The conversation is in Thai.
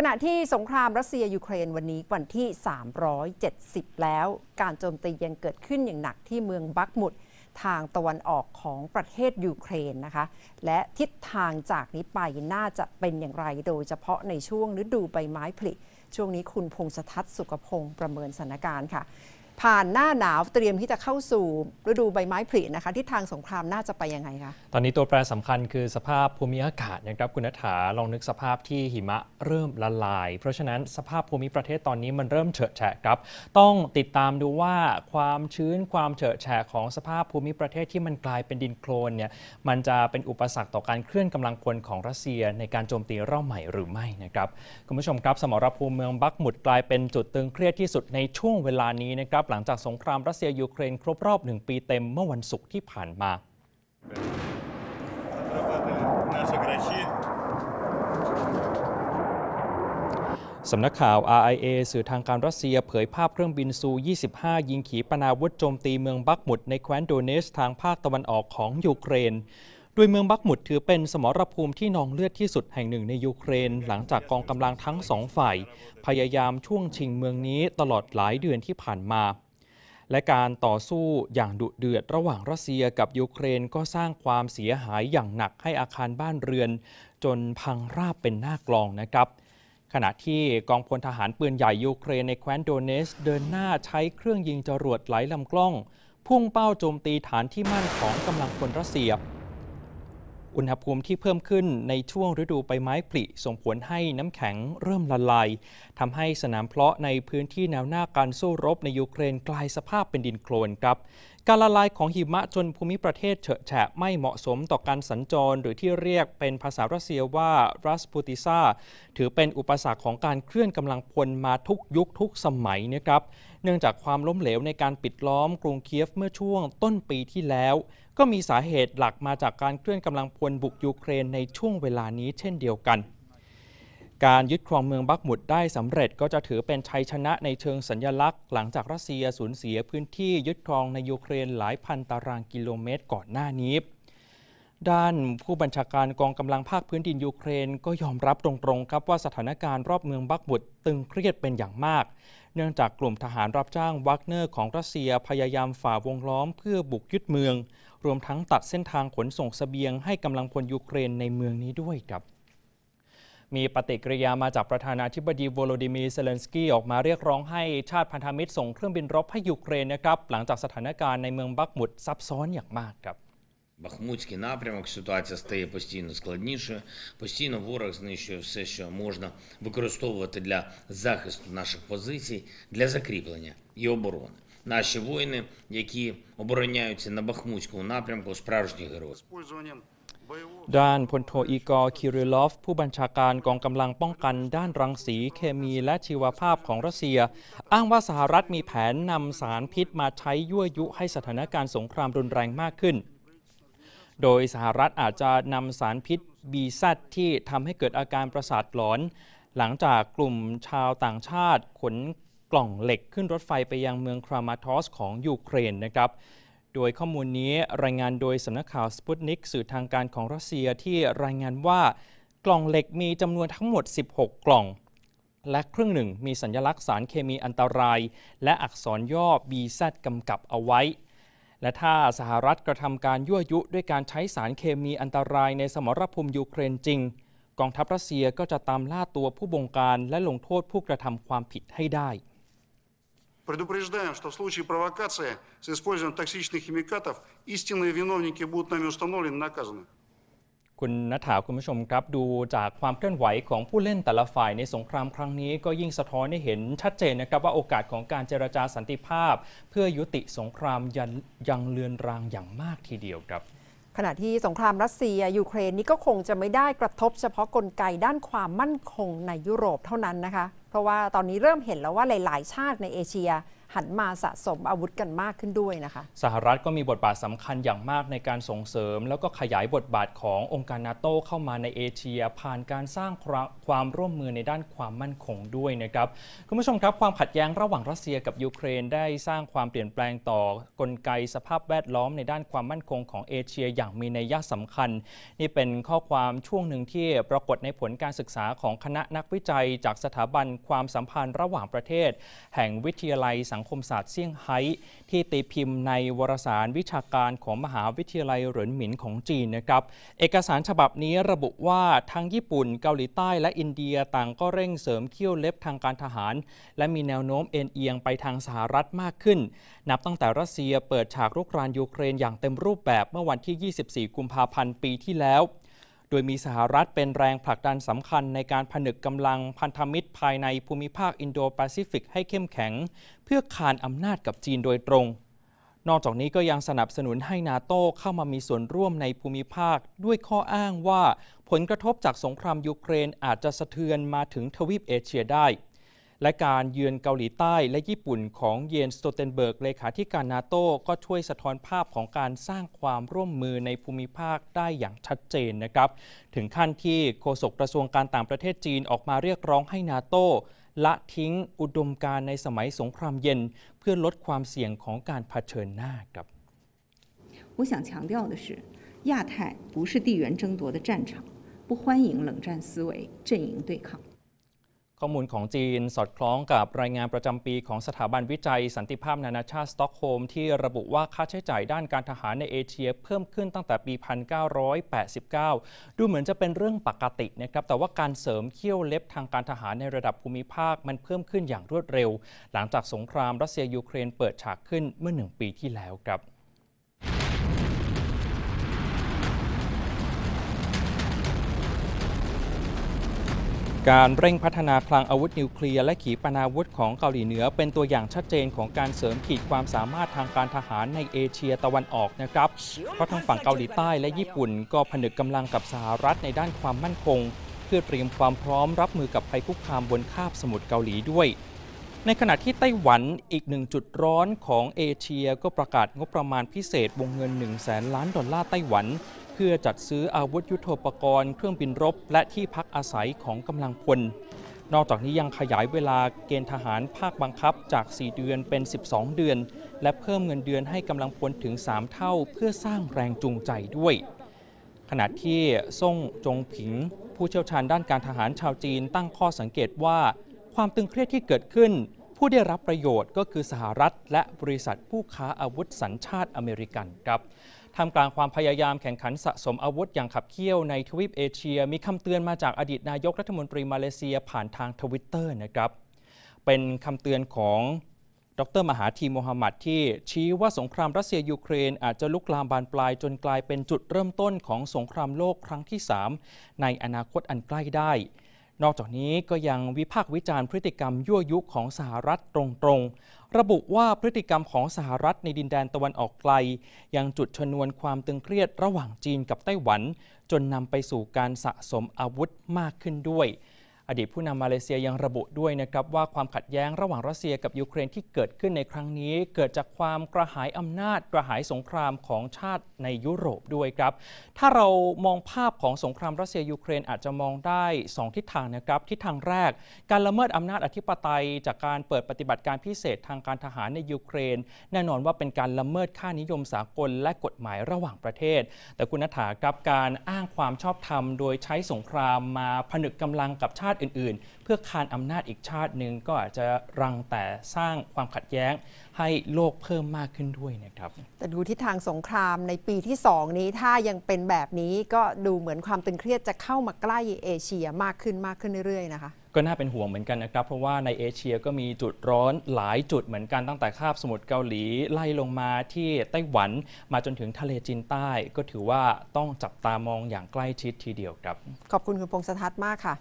ขณะที่สงครามรัสเซียยูเครนวันนี้วันที่ 370 แล้วการโจมตียังเกิดขึ้นอย่างหนักที่เมืองบักมุดทางตะวันออกของประเทศยูเครนนะคะ และทิศทางจากนี้ไปน่าจะเป็นอย่างไร โดยเฉพาะในช่วงฤดูใบไม้ผลิช่วงนี้คุณพงษ์สัศสุขพงศ์ประเมินสถานการณ์ค่ะผ่านหน้าหนาวเตรียมที่จะเข้าสู่ฤดูใบไม้ผลินะคะทิศทางสงครามน่าจะไปยังไงคะตอนนี้ตัวแปรสำคัญคือสภาพภูมิอากาศนะครับคุณนัฐาลองนึกสภาพที่หิมะเริ่มละลาย เพราะฉะนั้นสภาพภูมิประเทศตอนนี้มันเริ่มเฉอะแฉะครับ ต้องติดตามดูว่าความชื้นความเฉอะแฉะของสภาพภูมิประเทศที่มันกลายเป็นดินโคลนเนี่ยมันจะเป็นอุปสรรคต่อการเคลื่อนกำลังพลของรัสเซียในการโจมตีรอบใหม่หรือไม่นะครับคุณผู้ชมครับสมรภูมิเมืองบักหมุดกลายเป็นจุดตึงเครียดที่สุดในช่วงเวลานี้นะครับหลังจากสงครามรัสเซียยูเครนครบรอบหนึ่งปีเต็มเมื่อวันศุกร์ที่ผ่านมา สำนักข่าว RIA สื่อทางการรัสเซียเผยภาพเครื่องบินซู 25 ยิงขีปนาวุธโจมตีเมืองบักมุด ในแคว้นโดเนสทางภาคตะวันออกของยูเครนดยเมืองบักมุดถือเป็นสมรภูมิที่นองเลือดที่สุดแห่งหนึ่งในยูเครน หลังจากกองกำลังทั้งสองฝ่าย พยายามช่วงชิงเมืองนี้ตลอดหลายเดือนที่ผ่านมา และการต่อสู้อย่างดุเดือดระหว่างรัสเซียกับยูเครนก็สร้างความเสียหายอย่างหนักให้อาคารบ้านเรือน จนพังราบเป็นหน้ากลองนะครับ ขณะที่กองพลทหารปืนใหญ่ยูเครนในแคว้นโดเนสเดินหน้าใช้เครื่องยิงจรวดหลายลำกล้อง พุ่งเป้าโจมตีฐานที่มั่นของกำลังพลรัสเซียอุณหภูมิที่เพิ่มขึ้นในช่วงฤดูใบไม้ผลิส่งผลให้น้ำแข็งเริ่มละลายทำให้สนามเพลาะในพื้นที่แนวหน้าการสู้รบในยูเครน กลายสภาพเป็นดินโคลนครับการละลายของหิมะจนภูมิประเทศเฉอะแฉะไม่เหมาะสมต่อการสัญจรหรือที่เรียกเป็นภาษารัสเซียว่ารัสปูติซาถือเป็นอุปสรรคของการเคลื่อนกำลังพลมาทุกยุคทุกสมัยนะครับเนื่องจากความล้มเหลวในการปิดล้อมกรุงเคียฟเมื่อช่วงต้นปีที่แล้วก็มีสาเหตุหลักมาจากการเคลื่อนกำลังพลบุกยูเครนในช่วงเวลานี้เช่นเดียวกันการยึดครองเมืองบักมุดได้สำเร็จก็จะถือเป็นชัยชนะในเชิงสัญญลักษณ์ หลังจากรัสเซียสูญเสียพื้นที่ยึดครองในยูเครนหลายพันตารางกิโลเมตรก่อนหน้านี้ ด้านผู้บัญชาการกองกำลังภาคพื้นดินยูเครนก็ยอมรับตรงๆครับว่าสถานการณ์รอบเมืองบักบุดตึงเครียดเป็นอย่างมาก เนื่องจากกลุ่มทหารรับจ้างวัคเนอร์ของรัสเซียพยายามฝ่าวงล้อมเพื่อบุกยึดเมือง รวมทั้งตัดเส้นทางขนส่งสเสบียง ให้กำลังพลยูเครนในเมืองนี้ด้วยครับมีปฏิกิริยามาจากประธานาธิบดีโวโลดิมีเซเลนสกี้ออกมาเรียกร้องให้ชาติพันธมิตรส่งเครื่องบินรบให้ยูเครนนะครับหลังจากสถานการณ์ในเมืองบักมุดซับซ้อนอย่างมากครับ Бахмутський напрямок ситуація стає постійно складнішою. Постійно ворог знищує все, що можна використовувати для захисту наших позицій, для закріплення і оборони. Наші воїни, які обороняються на Бахмутському напрямку, справжні герої. ด้านพลโทอีกอร์คิริลอฟผู้บัญชาการกองกำลังป้องกันด้านรังสีเคมีและชีวภาพของรัสเซีย อ้างว่าสหรัฐมีแผนนำสารพิษมาใช้ยั่วยุให้สถานการณ์สงครามรุนแรงมากขึ้น โดยสหรัฐอาจจะนำสารพิษบีซัที่ทำให้เกิดอาการประสาทหลอน หลังจากกลุ่มชาวต่างชาติขนกล่องเหล็กขึ้นรถไฟไปยังเมืองครามาทอสของยูเครนนะครับดยข้อมูลนี้รายงานโดยสำนักข่าวสปุตนิกสื่อทางการของรัสเซียที่รายงานว่ากล่องเหล็กมีจำนวนทั้งหมด 16 กล่อง และครึ่งหนึ่งมีสัญลักษณ์สารเคมีอันตราย และอักษรย่อ BZ กำกับเอาไว้ และถ้าสหรัฐกระทำการยั่วยุด้วยการใช้สารเคมีอันตรายในสมรภูมิยูเครนจริงกองทัพรัสเซียก็จะตามล่าตัวผู้บงการและลงโทษผู้กระทำความผิดให้ได้ Предупреждаем, что в случае провокации с использованием токсичных химикатов истинные виновники будут нами установлены и наказаны. คุณนัฐาคุณผู้ชมครับดูจากความเคลื่อนไหวของผู้เล่นแต่ละฝ่ายในสงครามครั้งนี้ ก็ยิ่งสะท้อนให้เห็นชัดเจนนะครับว่าโอกาสของการเจรจาสันติภาพ เพื่อยุติสงครามยังเลือนรางอย่างมากทีเดียวครับ ขณะที่สงครามรัสเซียยูเครนนี้ก็คงจะไม่ได้กระทบ เฉพาะกลไกด้านความมั่นคงในยุโรปเท่านั้นนะคะเพราะว่าตอนนี้เริ่มเห็นแล้วว่าหลายๆชาติในเอเชียหันมาสะสมอาวุธกันมากขึ้นด้วยนะคะสหรัฐก็มีบทบาทสำคัญอย่างมากในการส่งเสริม แล้วก็ขยายบทบาทขององค์การนาโต้เข้ามาในเอเชียผ่านการสร้างความร่วมมือในด้านความมั่นคงด้วยนะครับคุณผู้ชมครับความขัดแย้งระหว่างรัสเซียกับยูเครน ได้สร้างความเปลี่ยนแปลงต่อกลไกสภาพแวดล้อมในด้านความมั่นคงของเอเชีย อย่างมีนัยยะสำคัญ นี่เป็นข้อความช่วงหนึ่งที่ปรากฏในผลการศึกษาของคณะนักวิจัย จากสถาบันความสัมพันธ์ ระหว่างประเทศแห่งวิทยาลัยสังสังคมศาสตร์เซี่ยงไฮ้ที่ตีพิมพ์ในวารสารวิชาการของมหาวิทยาลัยเหรินหมินของจีนนะครับ เอกสารฉบับนี้ระบุว่าทั้งญี่ปุ่นเกาหลีใต้และอินเดียต่างก็เร่งเสริมเขี้ยวเล็บทางการทหาร และมีแนวโน้มเอ็นเอียงไปทางสหรัฐมากขึ้น นับตั้งแต่รัสเซียเปิดฉากรุกรานยูเครนอย่างเต็มรูปแบบเมื่อวันที่ 24 กุมภาพันธ์ปีที่แล้วโดยมีสหรัฐเป็นแรงผลักดันสำคัญในการผนึกกำลังพันธมิตรภายในภูมิภาคอินโดแปซิฟิก ให้เข้มแข็ง เพื่อคานอำนาจกับจีนโดยตรง นอกจากนี้ก็ยังสนับสนุนให้นาโต้เข้ามามีส่วนร่วมในภูมิภาค ด้วยข้ออ้างว่าผลกระทบจากสงครามยูเครนอาจจะสะเทือนมาถึงทวีปเอเชียได้และการเยือนเกาหลีใต้และญี่ปุ่นของเยนสโตเทนเบิร์ก เลขาธิการนาโต้ก็ช่วยสะท้อนภาพของการสร้างความร่วมมือในภูมิภาคได้อย่างชัดเจนนะครับ ถึงขั้นที่โฆษกกระทรวงการต่างประเทศจีนออกมาเรียกร้องให้นาโต้ละทิ้งอุดมการในสมัยสงครามเย็นเพื่อลดความเสี่ยงของการเผชิญหน้าครับ我想强调的是，亚太不是地缘争夺的战场，不欢迎冷战思维、阵营对抗。ข้อมูลของจีนสอดคล้องกับรายงานประจำปีของสถาบันวิจัยสันติภาพนานาชาติสต็อกโฮล์มที่ระบุว่าค่าใช้จ่ายด้านการทหารในเอเชียเพิ่มขึ้นตั้งแต่ปี 1989 ดูเหมือนจะเป็นเรื่องปกตินะครับแต่ว่าการเสริมเขี้ยวเล็บทางการทหารในระดับภูมิภาคมันเพิ่มขึ้นอย่างรวดเร็วหลังจากสงครามรัสเซียยูเครนเปิดฉากขึ้นเมื่อหนึ่งปีที่แล้วครับการเร่งพัฒนาคลังอาวุธนิวเคลียร์และขีปนาวุธของเกาหลีเหนือ เป็นตัวอย่างชัดเจนของการเสริมขีดความสามารถทางการทหารในเอเชียตะวันออกนะครับ เพราะทางฝั่งเกาหลีใต้และญี่ปุ่นก็ผนึกกำลังกับสหรัฐในด้านความมั่นคง เพื่อเตรียมความพร้อมรับมือกับภัยคุกคามบนคาบสมุทรเกาหลีด้วย ในขณะที่ไต้หวันอีกหนึ่งจุดร้อนของเอเชียก็ประกาศงบประมาณพิเศษวงเงิน1 0 0 0 0แสนล้านดอลลาร์ไต้หวันพื่อจัดซื้ออาวุธยุโทโธปกรณ์เครื่องบินรบและที่พักอาศัยของกำลังพล นอกจากนี้ยังขยายเวลาเกณฑ์ทหารภาคบังคับจาก 4 เดือนเป็น 12 เดือน และเพิ่มเงินเดือนให้กำลังพลถึง 3 เท่าเพื่อสร้างแรงจูงใจด้วย ขณะที่ซ่งจงผิง ผู้เชี่ยวชาญด้านการทหารชาวจีนตั้งข้อสังเกตว่า ความตึงเครียดที่เกิดขึ้น ผู้ได้รับประโยชน์ก็คือสหรัฐและบริษัทผู้ค้าอาวุธสัญชาติอเมริกันครับทำกลางความพยายามแข่งขันสะสมอาวุธอย่างขับเคี่ยวในทวีปเอเชีย มีคำเตือนมาจากอดีตนายกรัฐมนตรีมาเลเซียผ่านทางทวิตเตอร์นะครับเป็นคำเตือนของดร มหาธีโมฮัมหมัดที่ชี้ว่าสงครามรัสเซียยูเครนอาจจะลุกลามบานปลายจนกลายเป็นจุดเริ่มต้นของสงครามโลกครั้งที่ 3 ในอนาคตอันใกล้ได้ นอกจากนี้ก็ยังวิพากษ์วิจารณ์พฤติกรรมยั่วยุของสหรัฐตรงระบุว่าพฤติกรรมของสหรัฐในดินแดนตะวันออกไกล ยังจุดชนวนความตึงเครียดระหว่างจีนกับไต้หวัน จนนำไปสู่การสะสมอาวุธมากขึ้นด้วยอดีตผู้นำมาเลเซียยังระบุด้วยนะครับว่าความขัดแย้งระหว่างรัสเซียกับยูเครนที่เกิดขึ้นในครั้งนี้ เกิดจากความกระหายอำนาจกระหายสงครามของชาติในยุโรปด้วยครับ ถ้าเรามองภาพของสงครามรัสเซียยูเครนอาจจะมองได้ 2 ทิศทางนะครับทิศทางแรก การละเมิดอำนาจอธิปไตย จากการเปิดปฏิบัติการพิเศษทางการทหารในยูเครน แน่นอนว่าเป็นการละเมิดค่านิยมสากลและกฎหมายระหว่างประเทศ แต่คุณนัฐาครับการอ้างความชอบธรรมโดย ใช้สงครามมาผนึกกำลังกับชาติติอื่นๆ เพื่อคานอำนาจอีกชาติหนึ่งก็อาจจะรังแต่สร้างความขัดแย้ง ให้โลกเพิ่มมากขึ้นด้วยนะครับ แต่ดูทิศทางสงครามในปีที่ 2 นี้ถ้ายังเป็นแบบนี้ก็ดูเหมือนความตึงเครียดจะเข้ามาใกล้เอเชียมากขึ้นมากขึ้นเรื่อยๆนะคะก็น่าเป็นห่วงเหมือนกันนะครับ เพราะว่าในเอเชียก็มีจุดร้อนหลายจุดเหมือนกันตั้งแต่คาบสมุทรเกาหลี ไล่ลงมาที่ไต้หวันมาจนถึงทะเลจีนใต้ ก็ถือว่าต้องจับตามองอย่างใกล้ชิดทีเดียวครับ ขอบคุณคุณพงษ์สัศมากค่ะ